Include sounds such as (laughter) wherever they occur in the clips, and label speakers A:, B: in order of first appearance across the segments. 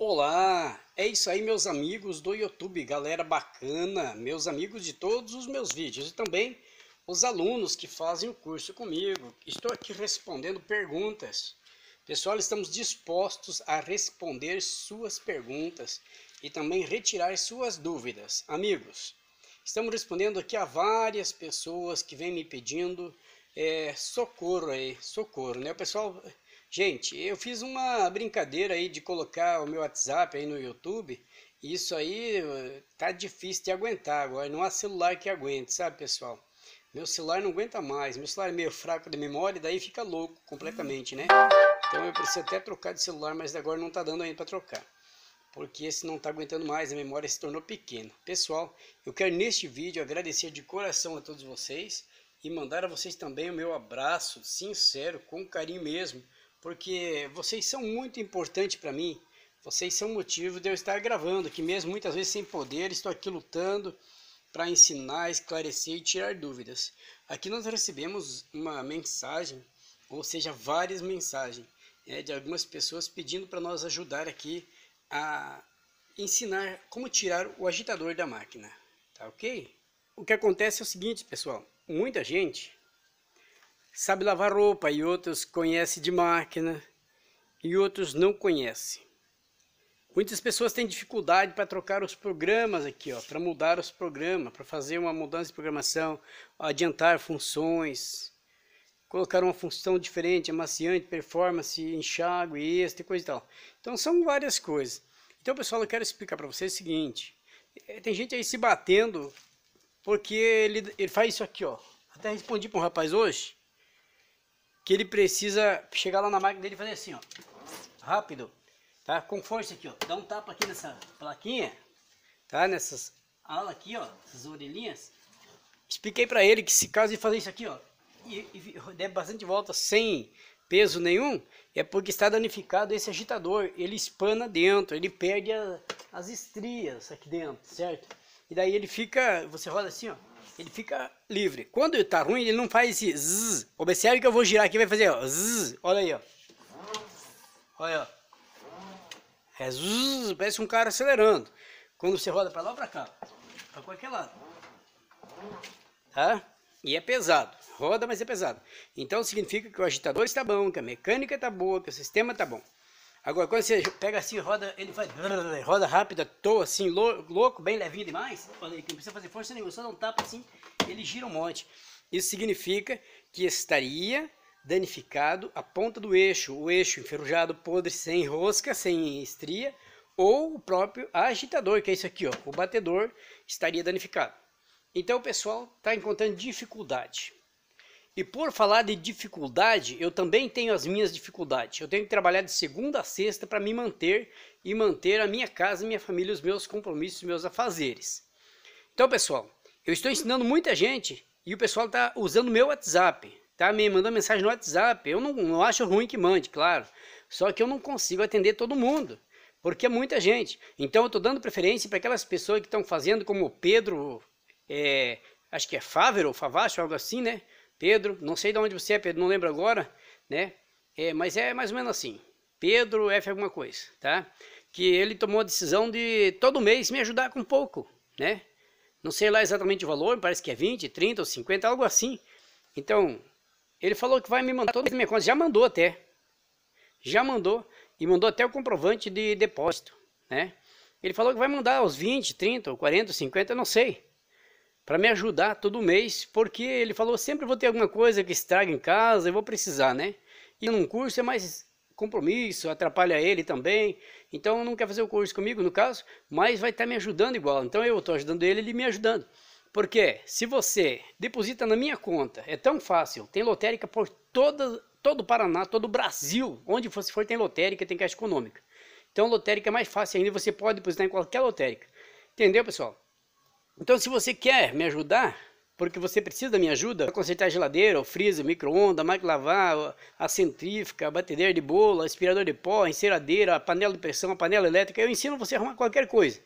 A: Olá, é isso aí meus amigos do YouTube, galera bacana, meus amigos de todos os meus vídeos e também os alunos que fazem o curso comigo. Estou aqui respondendo perguntas. Pessoal, estamos dispostos a responder suas perguntas e também retirar suas dúvidas. Amigos, estamos respondendo aqui a várias pessoas que vêm me pedindo é, socorro aí, socorro, né? O pessoal Gente, eu fiz uma brincadeira aí de colocar o meu WhatsApp aí no YouTube. Isso aí eh, tá difícil de aguentar agora. Não há celular que aguente, sabe, pessoal? Meu celular não aguenta mais. Meu celular é meio fraco de memória, daí fica louco completamente, né? Então eu preciso até trocar de celular, mas agora não tá dando ainda para trocar. Porque esse não tá aguentando mais, a memória se tornou pequena. Pessoal, eu quero neste vídeo agradecer de coração a todos vocês e mandar a vocês também o meu abraço sincero, com carinho mesmo porque vocês são muito importantes para mim. Vocês são motivo de eu estar gravando, que mesmo muitas vezes sem poder, estou aqui lutando para ensinar, esclarecer e tirar dúvidas. Aqui nós recebemos uma mensagem, ou seja, várias mensagens, né, de algumas pessoas pedindo para nós ajudar aqui a ensinar como tirar o agitador da máquina, tá ok? O que acontece é o seguinte, pessoal, muita gente sabe lavar roupa e outros conhecem de máquina e outros não conhecem. Muitas pessoas têm dificuldade para trocar os programas aqui, ó, para mudar os programas, para fazer uma mudança de programação, adiantar funções, colocar uma função diferente, amaciante, performance, enxágue, este coisa e tal. Então são várias coisas. Então, pessoal, eu quero explicar para vocês o seguinte: é, tem gente aí se batendo porque ele, ele faz isso aqui, ó. Até respondi para um rapaz hoje que ele precisa chegar lá na máquina dele e fazer assim, ó. Rápido, tá? Com força aqui, ó. Dá um tapa aqui nessa plaquinha, tá? Nessas alas aqui, ó. Essas orelhinhas. Expliquei pra ele que se caso ele fazer isso aqui, ó. E, e (laughs) der bastante volta sem peso nenhum, é porque está danificado esse agitador. Ele espana dentro, ele perde a, as estrias aqui dentro, certo? E daí ele fica, você roda assim, ó ele fica livre. Quando tá ruim, ele não faz esse zzz. Observe que eu vou girar aqui, vai fazer ó, zzz. Olha aí, ó. Olha, ó. É zzz, parece um cara acelerando. Quando você roda para lá ou para cá, para qualquer lado. Tá? E é pesado. Roda, mas é pesado. Então significa que o agitador está bom, que a mecânica está boa, que o sistema está bom. Agora, quando você pega assim, roda, ele faz (laughs) roda rápida, toa assim, louco, bem levinho demais. Falei que não precisa fazer força nenhuma, só dá um tapa assim, ele gira um monte. Isso significa que estaria danificado a ponta do eixo, o eixo enferrujado, podre, sem rosca, sem estria, ou o próprio agitador, que é isso aqui, ó, o batedor, estaria danificado. Então o pessoal está encontrando dificuldade. E por falar de dificuldade, eu também tenho as minhas dificuldades. Eu tenho que trabalhar de segunda a sexta para me manter e manter a minha casa, minha família, os meus compromissos, os meus afazeres. Então, pessoal, eu estou ensinando muita gente e o pessoal está usando meu WhatsApp, tá me mandando mensagem no WhatsApp. Eu não, não acho ruim que mande, claro. Só que eu não consigo atender todo mundo porque é muita gente. Então eu estou dando preferência para aquelas pessoas que estão fazendo como o Pedro, é, acho que é Fávero, Favacho, algo assim, né? Pedro, não sei de onde você é, Pedro, não lembro agora, né? É, mas é mais ou menos assim. Pedro F alguma coisa, tá? Que ele tomou a decisão de todo mês me ajudar com pouco, né? Não sei lá exatamente o valor, parece que é 20, 30 ou 50, algo assim. Então, ele falou que vai me mandar toda mês minha conta, já mandou até. Já mandou e mandou até o comprovante de depósito, né? Ele falou que vai mandar os 20, 30 ou 40, 50, não sei para me ajudar todo mês, porque ele falou sempre vou ter alguma coisa que estraga em casa, eu vou precisar, né? E num curso é mais compromisso, atrapalha ele também. Então não quer fazer o curso comigo, no caso, mas vai estar tá me ajudando igual. Então eu estou ajudando ele, ele me ajudando. Porque se você deposita na minha conta, é tão fácil, tem lotérica por toda, todo o Paraná, todo o Brasil, onde você for tem lotérica, tem caixa econômica. Então lotérica é mais fácil ainda, você pode depositar em qualquer lotérica. Entendeu, pessoal? Então, se você quer me ajudar, porque você precisa da minha ajuda para consertar a geladeira, o freezer, micro-ondas, máquina lavar, a centrífica, a batedeira de bolo, aspirador de pó, a enceradeira, a panela de pressão, a panela elétrica, eu ensino você a arrumar qualquer coisa.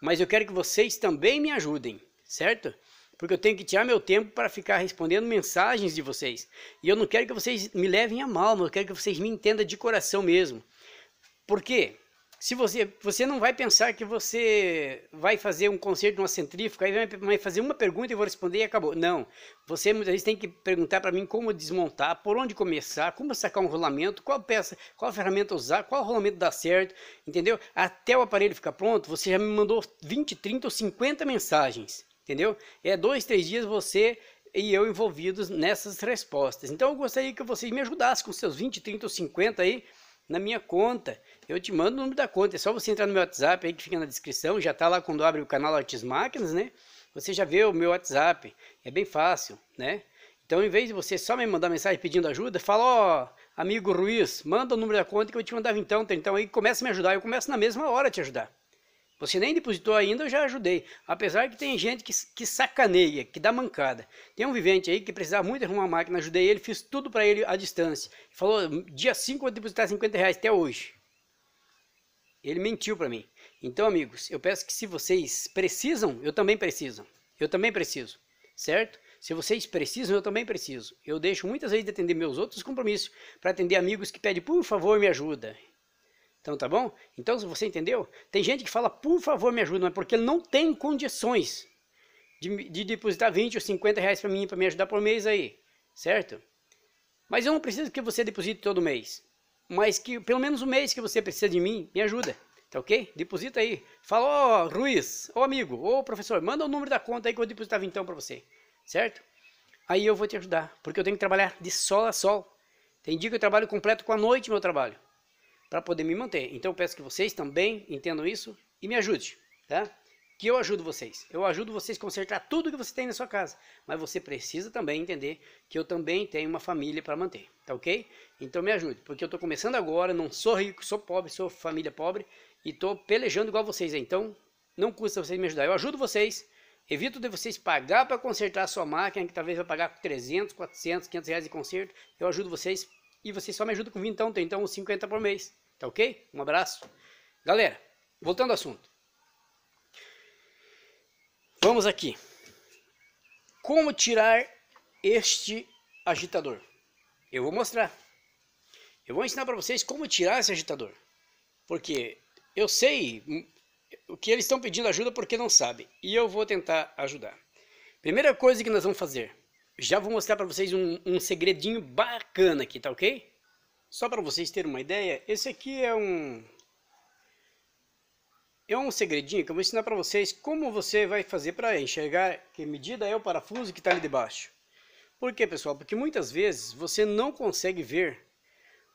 A: Mas eu quero que vocês também me ajudem, certo? Porque eu tenho que tirar meu tempo para ficar respondendo mensagens de vocês. E eu não quero que vocês me levem a mal, mas eu quero que vocês me entendam de coração mesmo. Por quê? se você, você não vai pensar que você vai fazer um concerto numa centrífuga, aí vai fazer uma pergunta e vou responder e acabou. Não. Você muitas vezes tem que perguntar para mim como desmontar, por onde começar, como sacar um rolamento, qual peça, qual ferramenta usar, qual rolamento dá certo, entendeu? Até o aparelho ficar pronto, você já me mandou 20, 30 ou 50 mensagens, entendeu? É dois, três dias você e eu envolvidos nessas respostas. Então eu gostaria que vocês me ajudassem com seus 20, 30 ou 50 aí na minha conta. Eu te mando o número da conta. É só você entrar no meu WhatsApp aí que fica na descrição. Já tá lá quando abre o canal Artes Máquinas, né? Você já vê o meu WhatsApp. É bem fácil, né? Então, em vez de você só me mandar mensagem pedindo ajuda, fala, ó, oh, amigo Ruiz, manda o número da conta que eu te mandava então, tá, então aí começa a me ajudar, eu começo na mesma hora a te ajudar. Você nem depositou ainda, eu já ajudei. Apesar que tem gente que, que sacaneia, que dá mancada. Tem um vivente aí que precisava muito arrumar uma máquina, ajudei ele, fiz tudo para ele à distância. Falou, dia 5 eu vou depositar 50 reais, até hoje. Ele mentiu para mim. Então, amigos, eu peço que se vocês precisam, eu também preciso. Eu também preciso, certo? Se vocês precisam, eu também preciso. Eu deixo muitas vezes de atender meus outros compromissos para atender amigos que pedem, por favor, me ajuda. Então, tá bom? Então, você entendeu? Tem gente que fala, por favor, me ajuda, mas porque ele não tem condições de, de depositar 20 ou 50 reais para mim, para me ajudar por mês aí, certo? Mas eu não preciso que você deposite todo mês mas que pelo menos um mês que você precisa de mim, me ajuda, tá ok? Deposita aí. Fala, ó, oh, Ruiz, ô oh, amigo, ô oh, professor, manda o número da conta aí que eu depositar então para você, certo? Aí eu vou te ajudar, porque eu tenho que trabalhar de sol a sol. Tem dia que eu trabalho completo com a noite meu trabalho, para poder me manter. Então eu peço que vocês também entendam isso e me ajudem, tá? que eu ajudo vocês. Eu ajudo vocês a consertar tudo que você tem na sua casa. Mas você precisa também entender que eu também tenho uma família para manter, tá ok? Então me ajude, porque eu estou começando agora, não sou rico, sou pobre, sou família pobre e estou pelejando igual vocês. Então não custa vocês me ajudar. Eu ajudo vocês, evito de vocês pagar para consertar a sua máquina, que talvez vai pagar 300, 400, 500 reais de conserto. Eu ajudo vocês e vocês só me ajudam com 20, então, então 50 por mês, tá ok? Um abraço. Galera, voltando ao assunto. Vamos aqui. Como tirar este agitador? Eu vou mostrar. Eu vou ensinar para vocês como tirar esse agitador. Porque eu sei o que eles estão pedindo ajuda porque não sabem. E eu vou tentar ajudar. Primeira coisa que nós vamos fazer. Já vou mostrar para vocês um, um, segredinho bacana aqui, tá ok? Só para vocês terem uma ideia, esse aqui é um é um segredinho que eu vou ensinar para vocês como você vai fazer para enxergar que medida é o parafuso que está ali debaixo. Por quê, pessoal? Porque muitas vezes você não consegue ver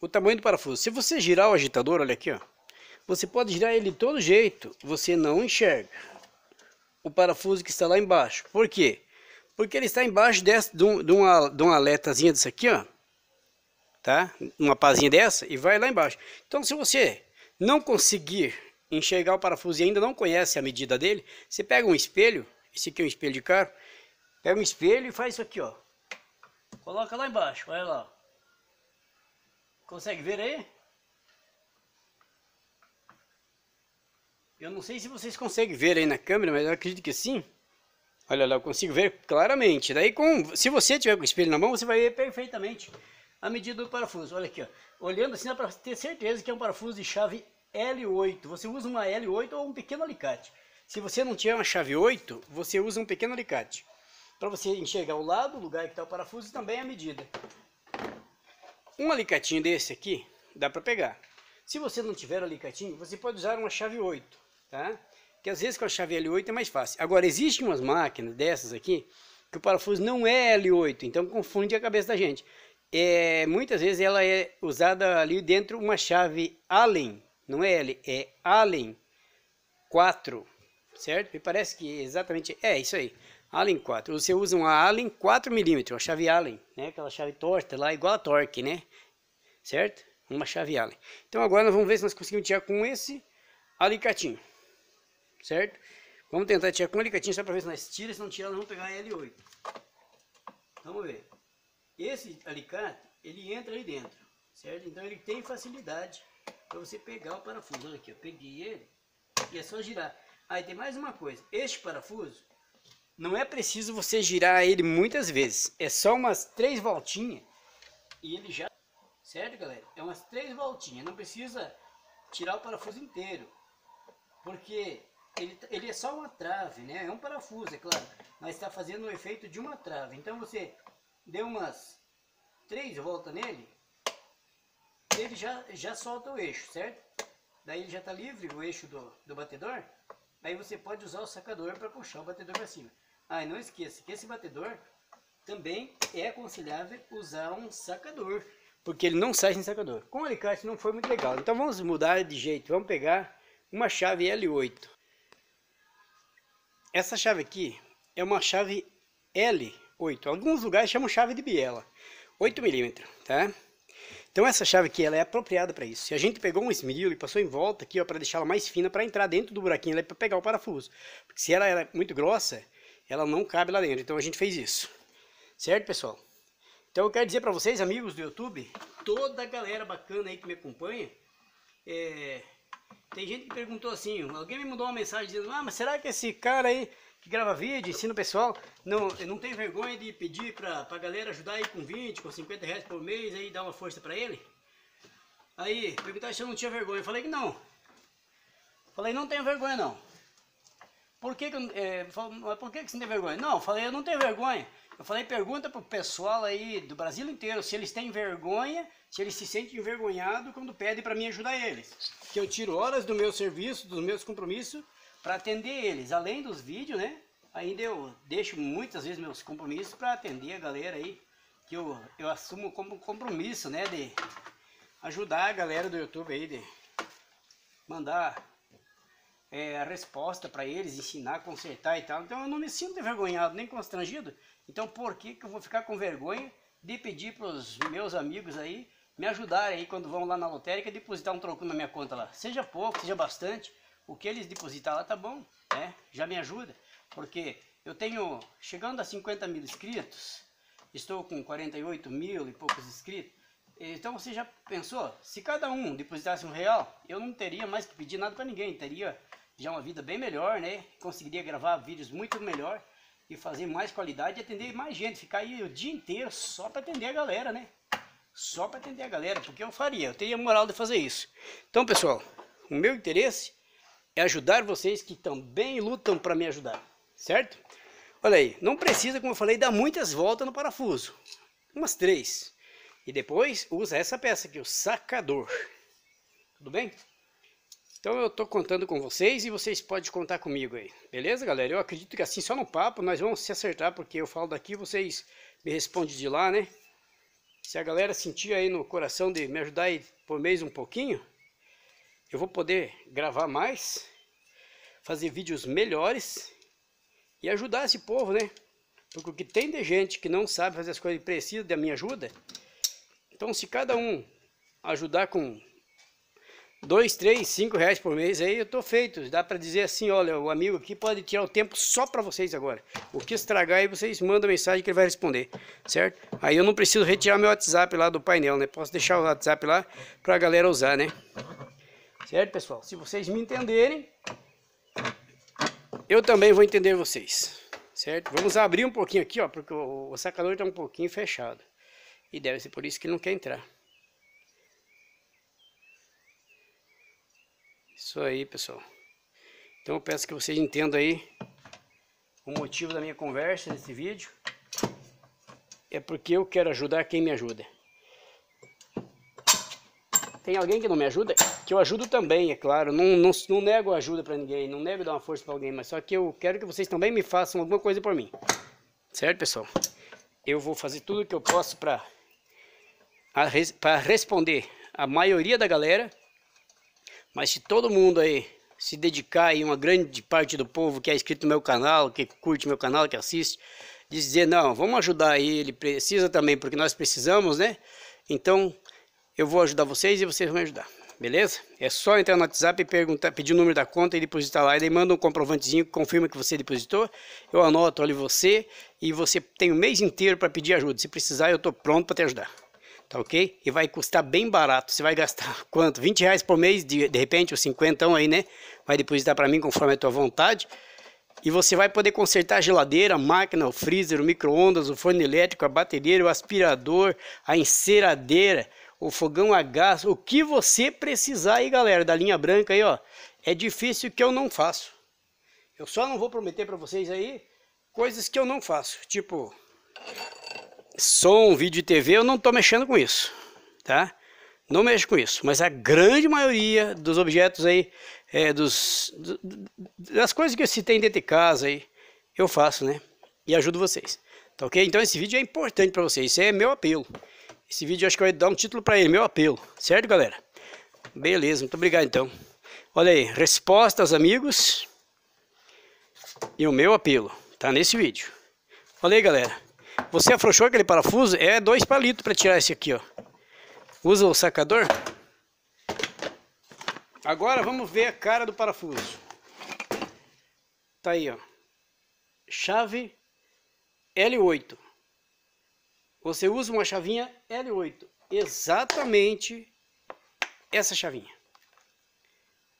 A: o tamanho do parafuso. Se você girar o agitador, olha aqui, ó, você pode girar ele de todo jeito, você não enxerga o parafuso que está lá embaixo. Por quê? Porque ele está embaixo dessa, de, um, de, uma, de uma aletazinha dessa aqui, ó, tá? Uma pazinha dessa e vai lá embaixo. Então, se você não conseguir enxergar o parafuso e ainda não conhece a medida dele, você pega um espelho, esse aqui é um espelho de carro, pega um espelho e faz isso aqui, ó. Coloca lá embaixo, olha lá. Consegue ver aí? Eu não sei se vocês conseguem ver aí na câmera, mas eu acredito que sim. Olha lá, eu consigo ver claramente. Daí, com, se você tiver com o espelho na mão, você vai ver perfeitamente a medida do parafuso. Olha aqui, ó. olhando assim dá para ter certeza que é um parafuso de chave L8. Você usa uma L8 ou um pequeno alicate. Se você não tiver uma chave 8, você usa um pequeno alicate. Para você enxergar o lado, o lugar que está o parafuso e também a medida. Um alicatinho desse aqui, dá para pegar. Se você não tiver alicatinho, você pode usar uma chave 8, tá? Que às vezes com a chave L8 é mais fácil. Agora, existem umas máquinas dessas aqui, que o parafuso não é L8, então confunde a cabeça da gente. É, muitas vezes ela é usada ali dentro uma chave Allen, não é L, é Allen 4, certo? Me parece que exatamente é isso aí. Allen 4. Você usa uma Allen 4mm, uma chave Allen, né? Aquela chave torta lá, igual a torque, né? Certo? Uma chave Allen. Então agora nós vamos ver se nós conseguimos tirar com esse alicatinho. Certo? Vamos tentar tirar com o alicatinho só para ver se nós tiramos, se não tirar nós vamos pegar a L8. Vamos ver. Esse alicate, ele entra aí dentro, certo? Então ele tem facilidade para você pegar o parafuso. aqui, eu peguei ele e é só girar. Aí tem mais uma coisa, este parafuso não é preciso você girar ele muitas vezes, é só umas três voltinhas e ele já... Certo, galera? É umas três voltinhas, não precisa tirar o parafuso inteiro, porque ele, ele é só uma trave, né? É um parafuso, é claro, mas está fazendo o efeito de uma trave. Então você deu umas três voltas nele, ele já, já solta o eixo, certo? Daí ele já está livre, o eixo do, do batedor. Aí você pode usar o sacador para puxar o batedor para cima. Ah, e não esqueça que esse batedor também é aconselhável usar um sacador. Porque ele não sai sem sacador. Com o alicate não foi muito legal. Então vamos mudar de jeito. Vamos pegar uma chave L8. Essa chave aqui é uma chave L8. Alguns lugares chamam chave de biela. 8 milímetros, tá? Então essa chave aqui ela é apropriada para isso. Se a gente pegou um esmilho e passou em volta aqui para deixar ela mais fina para entrar dentro do buraquinho é para pegar o parafuso. Porque se ela é muito grossa, ela não cabe lá dentro. Então a gente fez isso. Certo, pessoal? Então eu quero dizer para vocês, amigos do YouTube, toda a galera bacana aí que me acompanha, é... tem gente que perguntou assim, alguém me mandou uma mensagem dizendo, ah, mas será que esse cara aí que grava vídeo, ensina o pessoal. Não, não tem vergonha de pedir pra, pra galera ajudar aí com 20, com 50 reais por mês, aí dar uma força pra ele? Aí, perguntaram se eu não tinha vergonha. Eu falei que não. Falei, não tenho vergonha não. Por que, que, é, falei, por que, que você não tem vergonha? Não, falei, eu não tenho vergonha. Eu falei, pergunta pro pessoal aí do Brasil inteiro se eles têm vergonha, se eles se sentem envergonhados quando pedem para mim ajudar eles. Que eu tiro horas do meu serviço, dos meus compromissos, para atender eles, além dos vídeos, né? Ainda eu deixo muitas vezes meus compromissos para atender a galera aí, que eu, eu assumo como compromisso, né? De ajudar a galera do YouTube aí, de mandar é, a resposta para eles, ensinar, consertar e tal. Então eu não me sinto envergonhado nem constrangido. Então por que, que eu vou ficar com vergonha de pedir para os meus amigos aí me ajudarem aí quando vão lá na lotérica depositar um troco na minha conta lá? Seja pouco, seja bastante o que eles depositar lá tá bom, né? Já me ajuda, porque eu tenho, chegando a 50 mil inscritos, estou com 48 mil e poucos inscritos, então você já pensou, se cada um depositasse um real, eu não teria mais que pedir nada para ninguém, teria já uma vida bem melhor, né? Conseguiria gravar vídeos muito melhor e fazer mais qualidade e atender mais gente, ficar aí o dia inteiro só para atender a galera, né? Só para atender a galera, porque eu faria, eu teria moral de fazer isso. Então, pessoal, o meu interesse é ajudar vocês que também lutam para me ajudar, certo? Olha aí, não precisa, como eu falei, dar muitas voltas no parafuso, umas três. E depois usa essa peça aqui, o sacador, tudo bem? Então eu estou contando com vocês e vocês podem contar comigo aí, beleza galera? Eu acredito que assim só no papo nós vamos se acertar, porque eu falo daqui vocês me respondem de lá, né? Se a galera sentir aí no coração de me ajudar aí por mês um pouquinho, eu vou poder gravar mais, fazer vídeos melhores e ajudar esse povo, né? Porque o que tem de gente que não sabe fazer as coisas e precisa da minha ajuda, então se cada um ajudar com dois, três, cinco reais por mês aí, eu tô feito. Dá para dizer assim, olha, o amigo aqui pode tirar o tempo só para vocês agora. O que estragar aí, vocês mandam mensagem que ele vai responder, certo? Aí eu não preciso retirar meu WhatsApp lá do painel, né? Posso deixar o WhatsApp lá para a galera usar, né? Certo, pessoal? Se vocês me entenderem, eu também vou entender vocês. Certo? Vamos abrir um pouquinho aqui, ó, porque o, o sacador está um pouquinho fechado. E deve ser por isso que não quer entrar. Isso aí, pessoal. Então eu peço que vocês entendam aí o motivo da minha conversa nesse vídeo. É porque eu quero ajudar quem me ajuda. Tem alguém que não me ajuda? Que eu ajudo também, é claro. Não, não, não nego ajuda para ninguém, não nego dar uma força para alguém, mas só que eu quero que vocês também me façam alguma coisa por mim. Certo, pessoal? Eu vou fazer tudo o que eu posso para para responder a maioria da galera, mas se todo mundo aí se dedicar e uma grande parte do povo que é inscrito no meu canal, que curte meu canal, que assiste, dizer não, vamos ajudar aí, ele precisa também, porque nós precisamos, né? Então, eu vou ajudar vocês e vocês vão me ajudar. Beleza? É só entrar no WhatsApp e perguntar, pedir o número da conta e depositar lá. E daí manda um comprovantezinho que confirma que você depositou. Eu anoto, olho você e você tem o um mês inteiro para pedir ajuda. Se precisar, eu estou pronto para te ajudar. Tá ok? E vai custar bem barato. Você vai gastar (laughs) quanto? 20 reais por mês, de, de repente, ou 50 aí, né? Vai depositar para mim conforme a tua vontade. E você vai poder consertar a geladeira, a máquina, o freezer, o micro-ondas, o forno elétrico, a batedeira, o aspirador, a enceradeira o fogão a gás, o que você precisar aí, galera, da linha branca aí, ó. É difícil que eu não faço. Eu só não vou prometer para vocês aí coisas que eu não faço, tipo som, vídeo e TV, eu não tô mexendo com isso, tá? Não mexo com isso, mas a grande maioria dos objetos aí, é, dos, das coisas que eu citei dentro de casa aí, eu faço, né? E ajudo vocês, tá ok? Então esse vídeo é importante para vocês, esse é meu apelo. Esse vídeo acho que vai dar um título para ele, meu apelo. Certo, galera? Beleza, muito obrigado então. Olha aí, respostas, amigos. E o meu apelo, tá nesse vídeo. Olha aí, galera. Você afrouxou aquele parafuso? É dois palitos para tirar esse aqui, ó. Usa o sacador. Agora vamos ver a cara do parafuso. Tá aí, ó. Chave L8. Você usa uma chavinha L8, exatamente essa chavinha.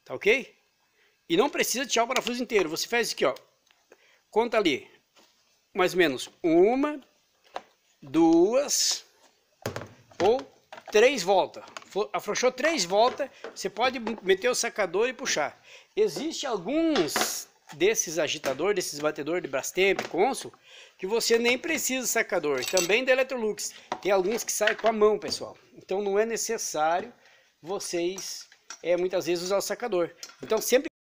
A: Tá ok? E não precisa tirar o parafuso inteiro. Você faz aqui, ó. Conta ali. Mais ou menos uma, duas ou três voltas. Afrouxou três voltas, você pode meter o sacador e puxar. Existem alguns desses agitadores, desses batedores de Brastemp, Consul, que você nem precisa sacador. Também da Electrolux. Tem alguns que saem com a mão, pessoal. Então não é necessário vocês é, muitas vezes usar o sacador. Então sempre